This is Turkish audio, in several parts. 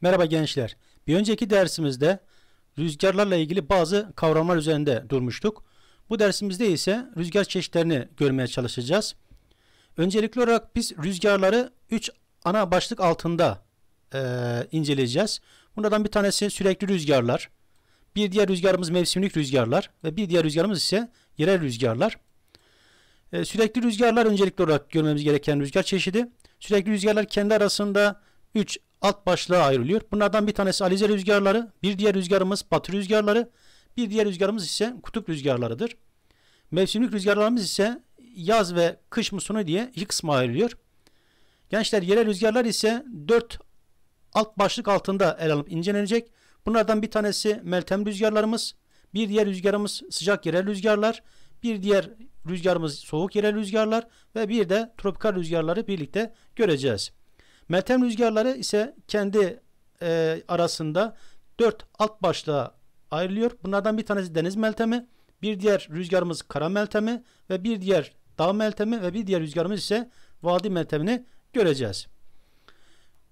Merhaba gençler. Bir önceki dersimizde rüzgarlarla ilgili bazı kavramlar üzerinde durmuştuk. Bu dersimizde ise rüzgar çeşitlerini görmeye çalışacağız. Öncelikli olarak biz rüzgarları 3 ana başlık altında e, inceleyeceğiz. Bunlardan bir tanesi sürekli rüzgarlar. Bir diğer rüzgarımız mevsimlik rüzgarlar ve bir diğer rüzgarımız ise yerel rüzgarlar. E, sürekli rüzgarlar öncelikli olarak görmemiz gereken rüzgar çeşidi. Sürekli rüzgarlar kendi arasında 3 alt başlığa ayrılıyor. Bunlardan bir tanesi alize rüzgarları, bir diğer rüzgarımız batı rüzgarları, bir diğer rüzgarımız ise kutup rüzgarlarıdır. Mevsimlik rüzgarlarımız ise yaz ve kış musunu diye iki kısma ayrılıyor. Gençler yerel rüzgarlar ise dört alt başlık altında ele alıp incelenecek. Bunlardan bir tanesi meltem rüzgarlarımız, bir diğer rüzgarımız sıcak yerel rüzgarlar, bir diğer rüzgarımız soğuk yerel rüzgarlar ve bir de tropikal rüzgarları birlikte göreceğiz. Meltem rüzgarları ise kendi e, arasında dört alt başlığa ayrılıyor. Bunlardan bir tanesi deniz meltemi, bir diğer rüzgarımız kara meltemi ve bir diğer dağ meltemi ve bir diğer rüzgarımız ise vadi meltemini göreceğiz.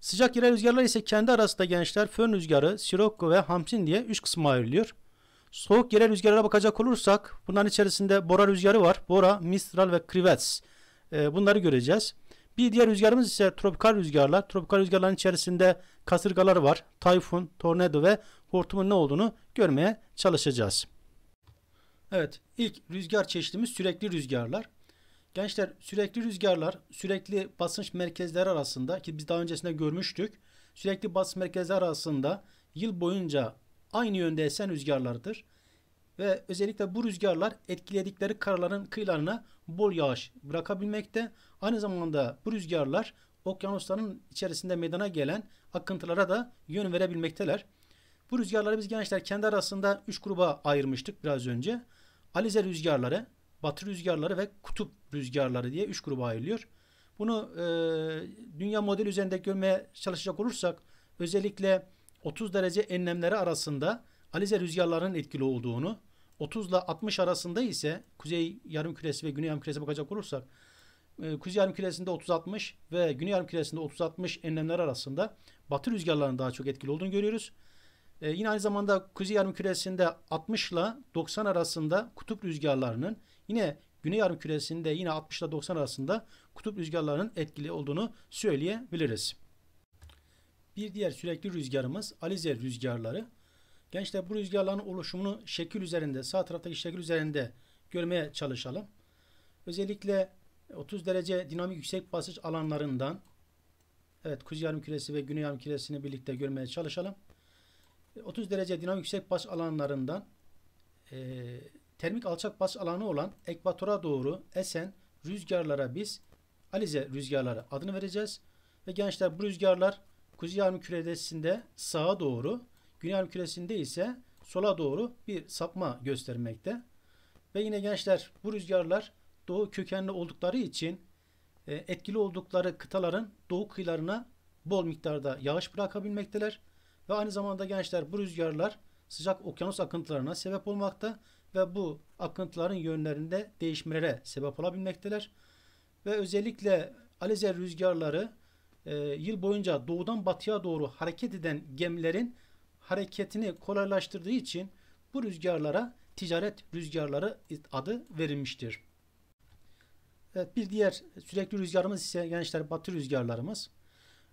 Sıcak yerel rüzgarlar ise kendi arasında gençler fön rüzgarı, sirokko ve hamsin diye üç kısma ayrılıyor. Soğuk yerel rüzgarlara bakacak olursak bunların içerisinde bora rüzgarı var. Bora, mistral ve krivets. E, bunları göreceğiz. Bir diğer rüzgarımız ise tropikal rüzgarlar. Tropikal rüzgarların içerisinde kasırgalar var. Tayfun, tornado ve hortumun ne olduğunu görmeye çalışacağız. Evet, ilk rüzgar çeşidimiz sürekli rüzgarlar. Gençler sürekli rüzgarlar sürekli basınç merkezleri arasında ki biz daha öncesinde görmüştük. Sürekli basınç merkezleri arasında yıl boyunca aynı yönde esen rüzgarlardır ve özellikle bu rüzgarlar etkiledikleri karaların kıyılarına bol yağış bırakabilmekte. Aynı zamanda bu rüzgarlar okyanusların içerisinde meydana gelen akıntılara da yön verebilmekteler. Bu rüzgarları biz gençler kendi arasında 3 gruba ayırmıştık biraz önce. Alize rüzgarları, batı rüzgarları ve kutup rüzgarları diye 3 gruba ayrılıyor. Bunu e, dünya modeli üzerinde görmeye çalışacak olursak özellikle 30 derece enlemleri arasında Alize rüzgarlarının etkili olduğunu, 30 ile 60 arasında ise kuzey yarım küresi ve güney yarım küresi bakacak olursak e, kuzey yarım küresinde 30-60 ve güney yarım küresinde 30-60 enlemler arasında batı rüzgarlarının daha çok etkili olduğunu görüyoruz. E, yine aynı zamanda kuzey yarım küresinde 60 ile 90 arasında kutup rüzgarlarının yine güney yarım küresinde yine 60 ile 90 arasında kutup rüzgarlarının etkili olduğunu söyleyebiliriz. Bir diğer sürekli rüzgarımız Alize rüzgarları. Gençler bu rüzgarların oluşumunu şekil üzerinde, sağ taraftaki şekil üzerinde görmeye çalışalım. Özellikle 30 derece dinamik yüksek basınç alanlarından evet kuzey yarım küresi ve güney yarım küresini birlikte görmeye çalışalım. 30 derece dinamik yüksek basınç alanlarından e, termik alçak basınç alanı olan ekvatora doğru esen rüzgarlara biz Alize rüzgarları adını vereceğiz. Ve gençler bu rüzgarlar kuzey yarım küresinde sağa doğru Güney küresinde ise sola doğru bir sapma göstermekte. Ve yine gençler bu rüzgarlar doğu kökenli oldukları için e, etkili oldukları kıtaların doğu kıyılarına bol miktarda yağış bırakabilmekteler. Ve aynı zamanda gençler bu rüzgarlar sıcak okyanus akıntılarına sebep olmakta ve bu akıntıların yönlerinde değişmelere sebep olabilmekteler. Ve özellikle alizer rüzgarları e, yıl boyunca doğudan batıya doğru hareket eden gemilerin hareketini kolaylaştırdığı için bu rüzgarlara ticaret rüzgarları adı verilmiştir. Evet, bir diğer sürekli rüzgarımız ise gençler batı rüzgarlarımız.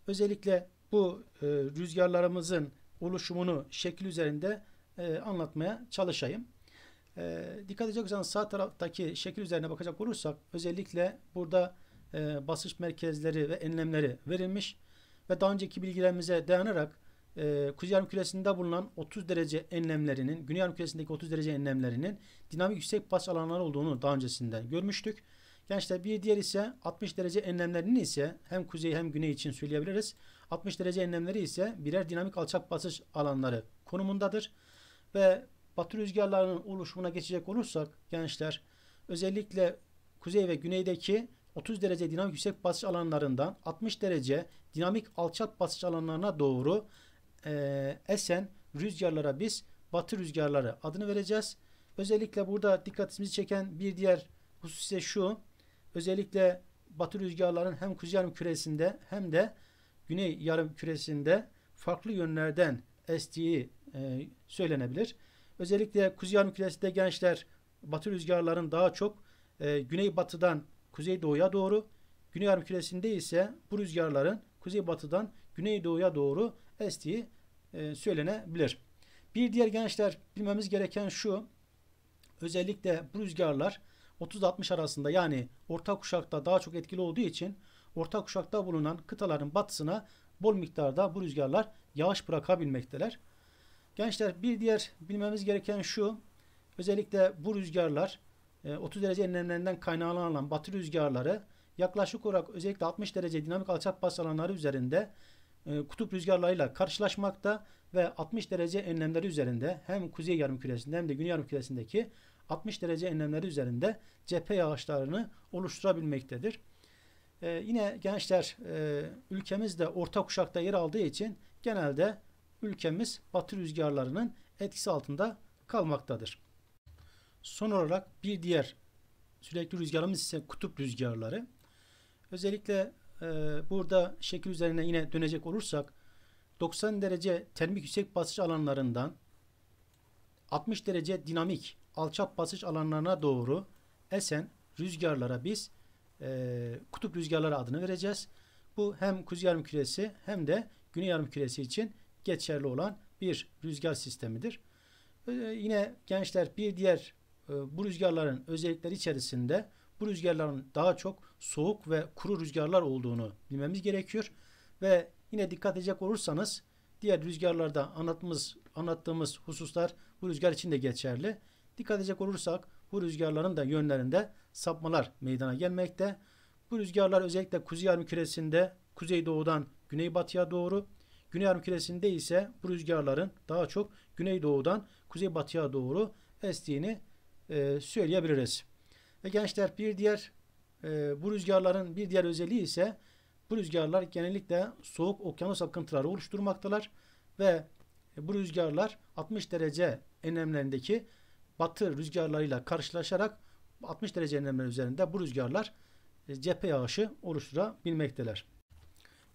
Özellikle bu e, rüzgarlarımızın oluşumunu şekil üzerinde e, anlatmaya çalışayım. E, dikkat edecek sağ taraftaki şekil üzerine bakacak olursak özellikle burada e, basış merkezleri ve enlemleri verilmiş ve daha önceki bilgilerimize dayanarak e, Kuzey Yarımküresi'nde bulunan 30 derece enlemlerinin, Güney Yarımküresi'ndeki 30 derece enlemlerinin dinamik yüksek pas alanları olduğunu daha öncesinde görmüştük. Gençler bir diğer ise 60 derece enlemlerini ise hem kuzey hem güney için söyleyebiliriz. 60 derece enlemleri ise birer dinamik alçak basış alanları konumundadır. Ve batı rüzgarlarının oluşumuna geçecek olursak gençler özellikle kuzey ve güneydeki 30 derece dinamik yüksek basış alanlarından 60 derece dinamik alçak basış alanlarına doğru e, esen rüzgarlara biz batı rüzgarları adını vereceğiz. Özellikle burada dikkatimizi çeken bir diğer husus ise şu. Özellikle batı rüzgarların hem kuzey yarım küresinde hem de güney yarım küresinde farklı yönlerden estiği e, söylenebilir. Özellikle kuzey yarım küresinde gençler batı rüzgarların daha çok e, güney batıdan kuzey doğuya doğru, güney yarım küresinde ise bu rüzgarların kuzey batıdan güney doğuya doğru estiği e, söylenebilir. Bir diğer gençler bilmemiz gereken şu. Özellikle bu rüzgarlar 30-60 arasında yani orta kuşakta daha çok etkili olduğu için orta kuşakta bulunan kıtaların batısına bol miktarda bu rüzgarlar yağış bırakabilmekteler. Gençler bir diğer bilmemiz gereken şu. Özellikle bu rüzgarlar 30 e, derece enlemlerinden kaynaklanan batı rüzgarları yaklaşık olarak özellikle 60 derece dinamik alçak bas alanları üzerinde e, kutup rüzgarlarıyla karşılaşmakta ve 60 derece enlemleri üzerinde hem kuzey yarım küresinde hem de güney yarım küresindeki 60 derece enlemleri üzerinde cephe yağışlarını oluşturabilmektedir. Ee, yine gençler e, ülkemizde orta kuşakta yer aldığı için genelde ülkemiz batı rüzgarlarının etkisi altında kalmaktadır. Son olarak bir diğer sürekli rüzgarımız ise kutup rüzgarları. Özellikle ee, burada şekil üzerine yine dönecek olursak 90 derece termik yüksek basınç alanlarından 60 derece dinamik alçak basınç alanlarına doğru esen rüzgarlara biz e, kutup rüzgarları adını vereceğiz. Bu hem kuzey yarım küresi hem de güney yarım küresi için geçerli olan bir rüzgar sistemidir. E, yine gençler bir diğer e, bu rüzgarların özellikleri içerisinde bu rüzgarların daha çok soğuk ve kuru rüzgarlar olduğunu bilmemiz gerekiyor. Ve yine dikkat edecek olursanız diğer rüzgarlarda anlattığımız, anlattığımız hususlar bu rüzgar için de geçerli. Dikkat edecek olursak bu rüzgarların da yönlerinde sapmalar meydana gelmekte. Bu rüzgarlar özellikle kuzey yarımküresinde kuzeydoğudan güneybatıya doğru, güney yarımküresinde ise bu rüzgarların daha çok güneydoğudan kuzeybatıya doğru estiğini e, söyleyebiliriz. Ve gençler bir diğer ee, bu rüzgarların bir diğer özelliği ise bu rüzgarlar genellikle soğuk okyanus akıntıları oluşturmaktalar ve bu rüzgarlar 60 derece enlemlerindeki batı rüzgarlarıyla karşılaşarak 60 derece enlemler üzerinde bu rüzgarlar e, cephe yağışı oluşturabilmekteler.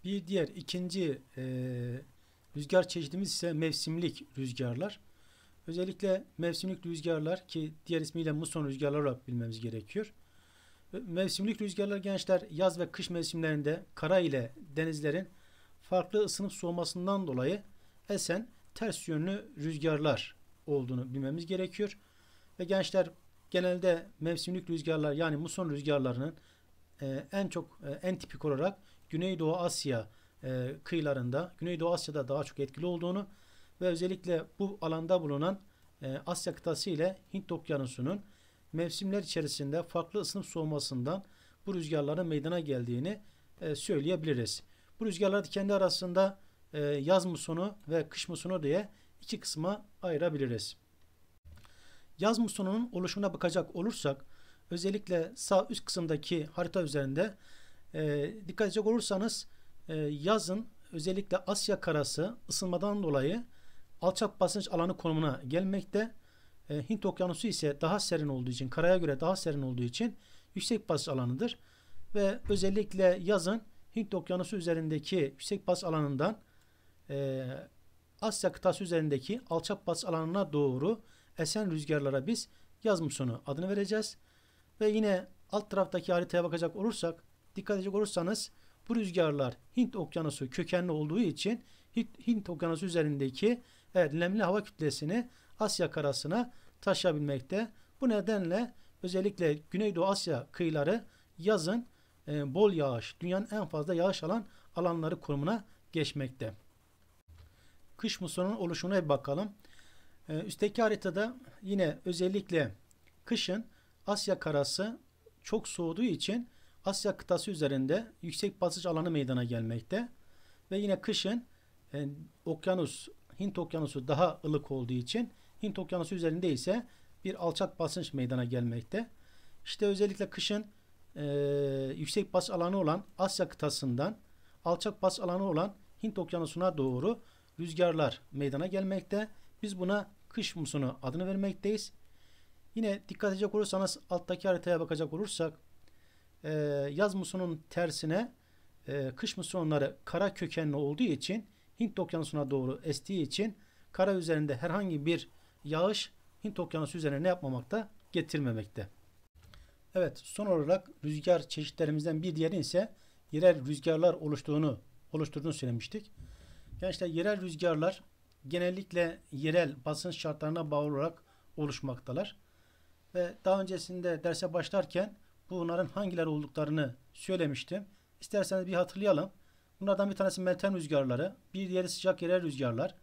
Bir diğer ikinci e, rüzgar çeşidimiz ise mevsimlik rüzgarlar. Özellikle mevsimlik rüzgarlar ki diğer ismiyle muson rüzgarları olarak bilmemiz gerekiyor. Mevsimlik rüzgarlar gençler yaz ve kış mevsimlerinde kara ile denizlerin farklı ısınıp soğumasından dolayı esen ters yönlü rüzgarlar olduğunu bilmemiz gerekiyor. Ve gençler genelde mevsimlik rüzgarlar yani muson rüzgarlarının e, en çok e, en tipik olarak Güneydoğu Asya e, kıyılarında, Güneydoğu Asya'da daha çok etkili olduğunu ve özellikle bu alanda bulunan Asya kıtası ile Hint Okyanusu'nun mevsimler içerisinde farklı ısınıp soğumasından bu rüzgarların meydana geldiğini e, söyleyebiliriz. Bu rüzgarlar kendi arasında e, yaz musonu ve kış musonu diye iki kısma ayırabiliriz. Yaz musonunun oluşumuna bakacak olursak özellikle sağ üst kısımdaki harita üzerinde e, dikkat edecek olursanız e, yazın özellikle Asya karası ısınmadan dolayı alçak basınç alanı konumuna gelmekte e, Hint okyanusu ise daha serin olduğu için, karaya göre daha serin olduğu için yüksek bas alanıdır. Ve özellikle yazın Hint okyanusu üzerindeki yüksek bas alanından e, Asya kıtası üzerindeki alçak bas alanına doğru esen rüzgarlara biz yaz musunu adını vereceğiz. Ve yine alt taraftaki haritaya bakacak olursak, dikkat edecek olursanız bu rüzgarlar Hint okyanusu kökenli olduğu için Hint, Hint okyanusu üzerindeki evet, nemli hava kütlesini Asya karasına taşabilmekte. Bu nedenle özellikle Güneydoğu Asya kıyıları yazın e, bol yağış, dünyanın en fazla yağış alan alanları konumuna geçmekte. Kış musonun oluşumuna bir bakalım. E, üstteki haritada yine özellikle kışın Asya karası çok soğuduğu için Asya kıtası üzerinde yüksek basınç alanı meydana gelmekte. Ve yine kışın e, okyanus, Hint okyanusu daha ılık olduğu için Hint okyanusu üzerinde ise bir alçak basınç meydana gelmekte. İşte özellikle kışın e, yüksek bas alanı olan Asya kıtasından alçak bas alanı olan Hint okyanusuna doğru rüzgarlar meydana gelmekte. Biz buna kış musunu adını vermekteyiz. Yine dikkat edecek olursanız alttaki haritaya bakacak olursak e, yaz musunun tersine e, kış musonları kara kökenli olduğu için Hint okyanusuna doğru estiği için kara üzerinde herhangi bir yağış Hint okyanusu üzerine ne yapmamakta? Getirmemekte. Evet son olarak rüzgar çeşitlerimizden bir diğeri ise yerel rüzgarlar oluştuğunu oluşturduğunu söylemiştik. Gençler yerel rüzgarlar genellikle yerel basınç şartlarına bağlı olarak oluşmaktalar. Ve daha öncesinde derse başlarken bunların hangileri olduklarını söylemiştim. İsterseniz bir hatırlayalım. Bunlardan bir tanesi meltem rüzgarları, bir diğeri sıcak yerel rüzgarlar,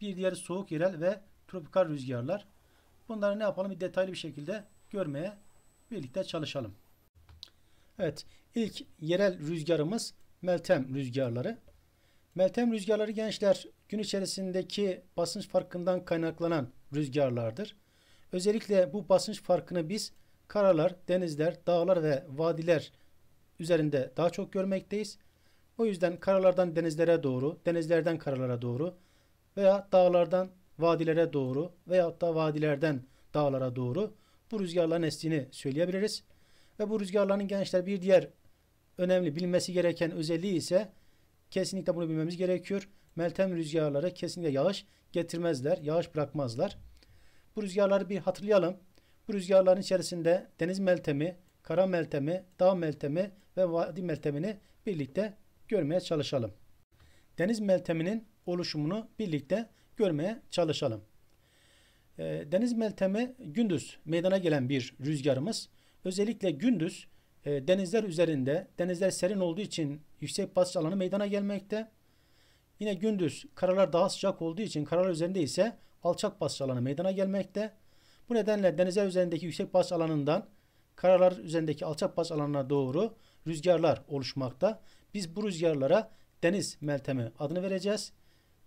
bir diğeri soğuk yerel ve tropikal rüzgarlar. Bunları ne yapalım bir detaylı bir şekilde görmeye birlikte çalışalım. Evet ilk yerel rüzgarımız Meltem rüzgarları. Meltem rüzgarları gençler gün içerisindeki basınç farkından kaynaklanan rüzgarlardır. Özellikle bu basınç farkını biz karalar, denizler, dağlar ve vadiler üzerinde daha çok görmekteyiz. O yüzden karalardan denizlere doğru, denizlerden karalara doğru veya dağlardan vadilere doğru veyahut da vadilerden dağlara doğru bu rüzgarların estiğini söyleyebiliriz. Ve bu rüzgarların gençler bir diğer önemli bilmesi gereken özelliği ise kesinlikle bunu bilmemiz gerekiyor. Meltem rüzgarları kesinlikle yağış getirmezler, yağış bırakmazlar. Bu rüzgarları bir hatırlayalım. Bu rüzgarların içerisinde deniz meltemi, kara meltemi, dağ meltemi ve vadi meltemini birlikte görmeye çalışalım. Deniz melteminin oluşumunu birlikte görmeye çalışalım. Ee, deniz meltemi gündüz meydana gelen bir rüzgarımız. Özellikle gündüz e, denizler üzerinde, denizler serin olduğu için yüksek basınç alanı meydana gelmekte. Yine gündüz karalar daha sıcak olduğu için karalar üzerinde ise alçak basınç alanı meydana gelmekte. Bu nedenle denizler üzerindeki yüksek basınç alanından karalar üzerindeki alçak basınç alanına doğru rüzgarlar oluşmakta. Biz bu rüzgarlara deniz meltemi adını vereceğiz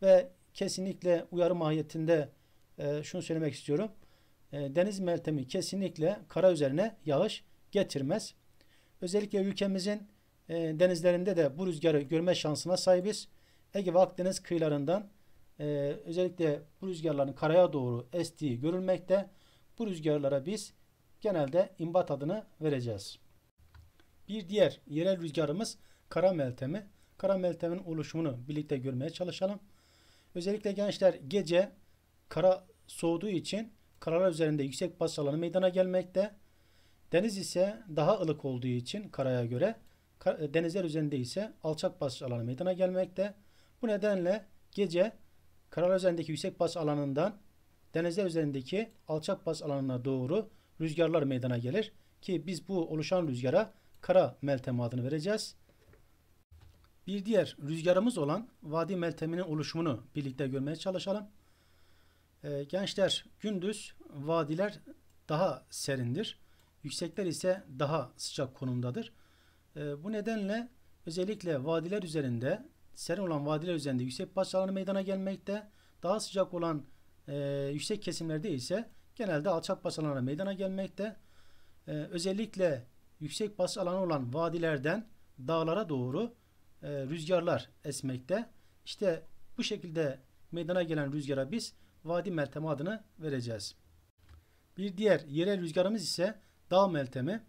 ve kesinlikle uyarı mahiyetinde e, şunu söylemek istiyorum. E, deniz meltemi kesinlikle kara üzerine yağış getirmez. Özellikle ülkemizin e, denizlerinde de bu rüzgarı görme şansına sahibiz. Ege ve Akdeniz kıyılarından e, özellikle bu rüzgarların karaya doğru estiği görülmekte. Bu rüzgarlara biz genelde imbat adını vereceğiz. Bir diğer yerel rüzgarımız kara meltemi. Kara meltemin oluşumunu birlikte görmeye çalışalım. Özellikle gençler gece kara soğuduğu için karalar üzerinde yüksek bas alanı meydana gelmekte. Deniz ise daha ılık olduğu için karaya göre e, denizler üzerinde ise alçak bas alanı meydana gelmekte. Bu nedenle gece karalar üzerindeki yüksek bas alanından denizler üzerindeki alçak bas alanına doğru rüzgarlar meydana gelir ki biz bu oluşan rüzgara kara meltem adını vereceğiz. Bir diğer rüzgarımız olan Vadi Meltemi'nin oluşumunu birlikte görmeye çalışalım. E, gençler gündüz vadiler daha serindir. Yüksekler ise daha sıcak konumdadır. E, bu nedenle özellikle vadiler üzerinde serin olan vadiler üzerinde yüksek baş meydana gelmekte. Daha sıcak olan e, yüksek kesimlerde ise genelde alçak bas meydana gelmekte. Ee, özellikle yüksek bas alanı olan vadilerden dağlara doğru e, rüzgarlar esmekte. İşte bu şekilde meydana gelen rüzgara biz vadi meltemi adını vereceğiz. Bir diğer yerel rüzgarımız ise dağ meltemi.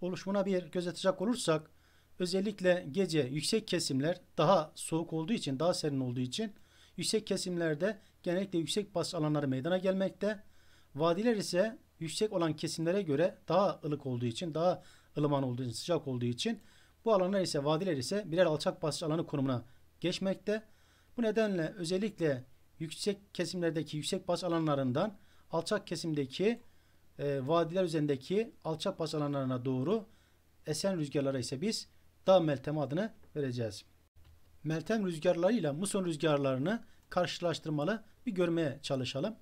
Oluşumuna bir göz atacak olursak özellikle gece yüksek kesimler daha soğuk olduğu için daha serin olduğu için yüksek kesimlerde genellikle yüksek basınç alanları meydana gelmekte. Vadiler ise yüksek olan kesimlere göre daha ılık olduğu için daha ılıman olduğu için sıcak olduğu için bu alanlar ise vadiler ise birer alçak basınç alanı konumuna geçmekte. Bu nedenle özellikle yüksek kesimlerdeki yüksek basınç alanlarından alçak kesimdeki e, vadiler üzerindeki alçak basınç alanlarına doğru esen rüzgarlara ise biz dağ meltem adını vereceğiz. Meltem rüzgarlarıyla muson rüzgarlarını karşılaştırmalı bir görmeye çalışalım.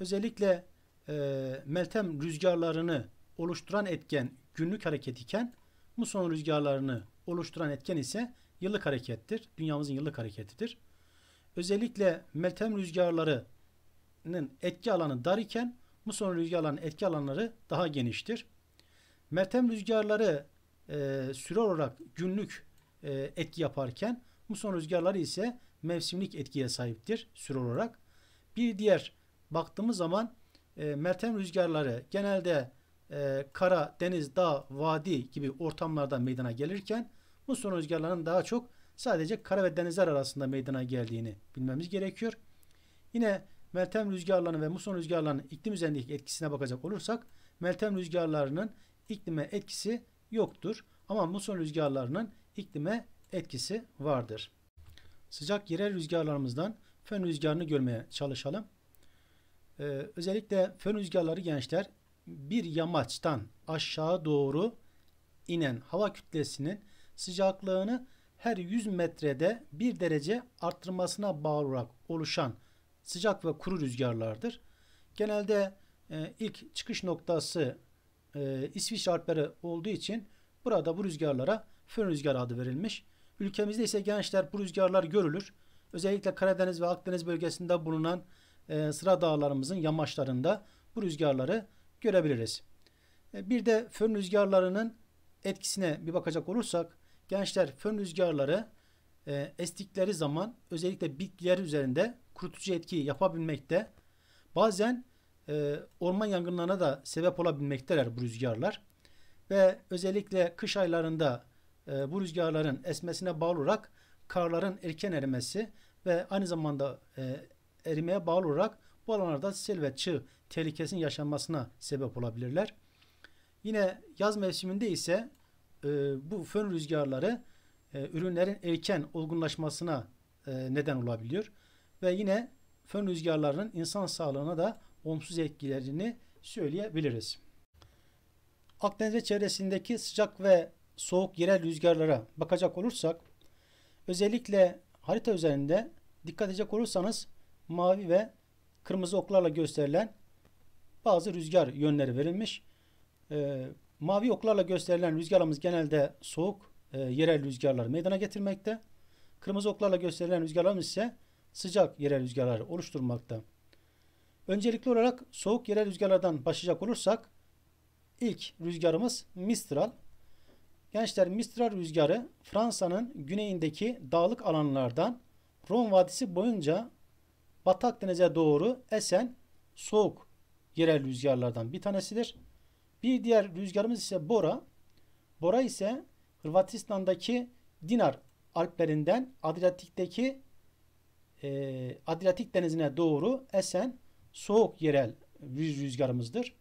Özellikle e, meltem rüzgarlarını oluşturan etken günlük hareket iken bu son rüzgarlarını oluşturan etken ise yıllık harekettir. Dünyamızın yıllık hareketidir. Özellikle meltem rüzgarlarının etki alanı dar iken muson rüzgarlarının etki alanları daha geniştir. Meltem rüzgarları e, süre olarak günlük e, etki yaparken muson rüzgarları ise mevsimlik etkiye sahiptir süre olarak. Bir diğer baktığımız zaman e, meltem rüzgarları genelde e, kara, deniz, dağ, vadi gibi ortamlarda meydana gelirken muson rüzgarlarının daha çok sadece kara ve denizler arasında meydana geldiğini bilmemiz gerekiyor. Yine Meltem rüzgarlarının ve muson rüzgarlarının iklim üzerindeki etkisine bakacak olursak Meltem rüzgarlarının iklime etkisi yoktur ama muson rüzgarlarının iklime etkisi vardır. Sıcak yerel rüzgarlarımızdan fön rüzgarını görmeye çalışalım. Ee, özellikle fön rüzgarları gençler bir yamaçtan aşağı doğru inen hava kütlesinin sıcaklığını her 100 metrede 1 derece arttırmasına bağlı olarak oluşan sıcak ve kuru rüzgarlardır. Genelde e, ilk çıkış noktası e, İsviçre Alpleri olduğu için burada bu rüzgarlara fön rüzgarı adı verilmiş. Ülkemizde ise gençler bu rüzgarlar görülür. Özellikle Karadeniz ve Akdeniz bölgesinde bulunan e, sıra dağlarımızın yamaçlarında bu rüzgarları görebiliriz. E, bir de fön rüzgarlarının etkisine bir bakacak olursak gençler fön rüzgarları e, estikleri zaman özellikle bitkiler üzerinde kurutucu etki yapabilmekte. Bazen e, orman yangınlarına da sebep olabilmekteler bu rüzgarlar. Ve özellikle kış aylarında bu rüzgarların esmesine bağlı olarak karların erken erimesi ve aynı zamanda erimeye bağlı olarak bu alanlarda sel ve çığ tehlikesinin yaşanmasına sebep olabilirler. Yine yaz mevsiminde ise e, bu fön rüzgarları e, ürünlerin erken olgunlaşmasına e, neden olabiliyor. Ve yine fön rüzgarlarının insan sağlığına da olumsuz etkilerini söyleyebiliriz. Akdeniz çevresindeki sıcak ve soğuk yerel rüzgarlara bakacak olursak özellikle harita üzerinde dikkat edecek olursanız mavi ve kırmızı oklarla gösterilen bazı rüzgar yönleri verilmiş. E, mavi oklarla gösterilen rüzgarımız genelde soğuk e, yerel rüzgarlar meydana getirmekte. Kırmızı oklarla gösterilen rüzgarlarımız ise sıcak yerel rüzgarları oluşturmakta. Öncelikli olarak soğuk yerel rüzgarlardan başlayacak olursak ilk rüzgarımız Mistral. Gençler Mistral rüzgarı Fransa'nın güneyindeki dağlık alanlardan Ron Vadisi boyunca Batı Akdeniz'e doğru esen soğuk yerel rüzgarlardan bir tanesidir. Bir diğer rüzgarımız ise Bora. Bora ise Hırvatistan'daki Dinar Alplerinden Adriyatik'teki e, Adriyatik Denizi'ne doğru esen soğuk yerel rüzgarımızdır.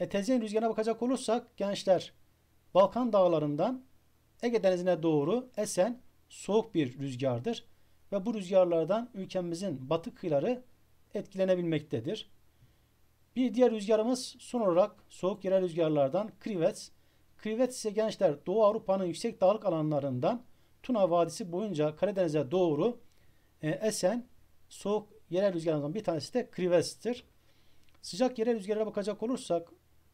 Etezyen rüzgarına bakacak olursak gençler Balkan dağlarından Ege Denizi'ne doğru esen soğuk bir rüzgardır ve bu rüzgarlardan ülkemizin batı kıyıları etkilenebilmektedir. Bir diğer rüzgarımız son olarak soğuk yerel rüzgarlardan Krivets. Krivets ise gençler Doğu Avrupa'nın yüksek dağlık alanlarından Tuna Vadisi boyunca Karadeniz'e doğru e, esen soğuk yerel rüzgarlardan bir tanesi de Krivets'tir. Sıcak yerel rüzgarlara bakacak olursak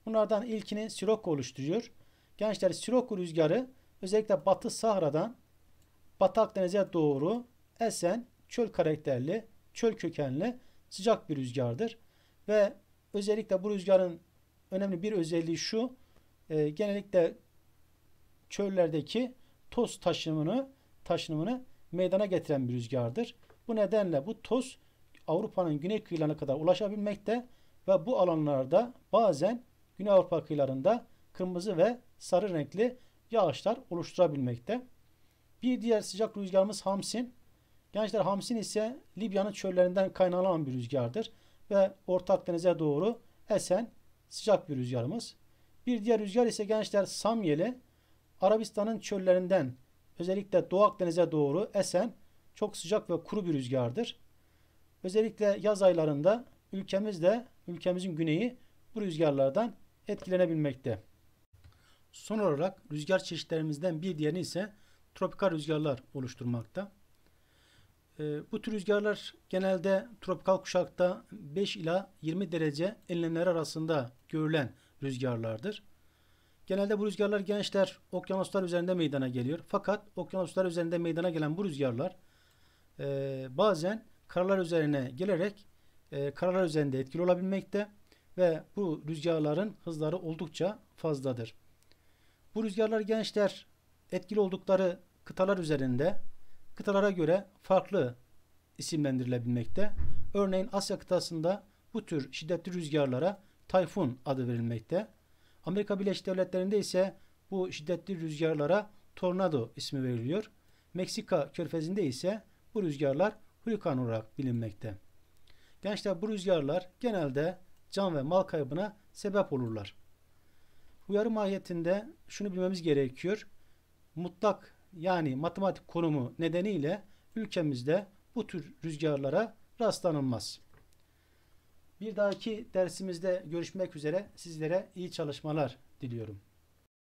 bunlardan ilkini Siroko oluşturuyor. Gençler Siroko rüzgarı özellikle Batı Sahra'dan Batı Akdeniz'e doğru esen çöl karakterli, çöl kökenli sıcak bir rüzgardır. Ve özellikle bu rüzgarın önemli bir özelliği şu. E, genellikle çöllerdeki toz taşınımını taşınımını meydana getiren bir rüzgardır. Bu nedenle bu toz Avrupa'nın güney kıyılarına kadar ulaşabilmekte ve bu alanlarda bazen Güney Avrupa kıyılarında kırmızı ve sarı renkli yağışlar oluşturabilmekte. Bir diğer sıcak rüzgarımız Hamsin. Gençler Hamsin ise Libya'nın çöllerinden kaynaklanan bir rüzgardır ve Orta Akdeniz'e doğru esen sıcak bir rüzgarımız. Bir diğer rüzgar ise gençler Samyeli Arabistan'ın çöllerinden özellikle Doğu Akdeniz'e doğru esen çok sıcak ve kuru bir rüzgardır. Özellikle yaz aylarında ülkemizde, ülkemizin güneyi bu rüzgarlardan etkilenebilmekte. Son olarak rüzgar çeşitlerimizden bir diğeri ise tropikal rüzgarlar oluşturmakta. Ee, bu tür rüzgarlar genelde tropikal kuşakta 5 ila 20 derece enlemler arasında görülen rüzgarlardır. Genelde bu rüzgarlar gençler okyanuslar üzerinde meydana geliyor. Fakat okyanuslar üzerinde meydana gelen bu rüzgarlar e, bazen karalar üzerine gelerek e, karalar üzerinde etkili olabilmekte ve bu rüzgarların hızları oldukça fazladır. Bu rüzgarlar gençler etkili oldukları kıtalar üzerinde kıtalara göre farklı isimlendirilebilmekte. Örneğin Asya kıtasında bu tür şiddetli rüzgarlara tayfun adı verilmekte. Amerika Birleşik Devletleri'nde ise bu şiddetli rüzgarlara tornado ismi veriliyor. Meksika körfezinde ise bu rüzgarlar hurikan olarak bilinmekte. Gençler bu rüzgarlar genelde can ve mal kaybına sebep olurlar. Uyarı mahiyetinde şunu bilmemiz gerekiyor. Mutlak yani matematik konumu nedeniyle ülkemizde bu tür rüzgarlara rastlanılmaz. Bir dahaki dersimizde görüşmek üzere sizlere iyi çalışmalar diliyorum.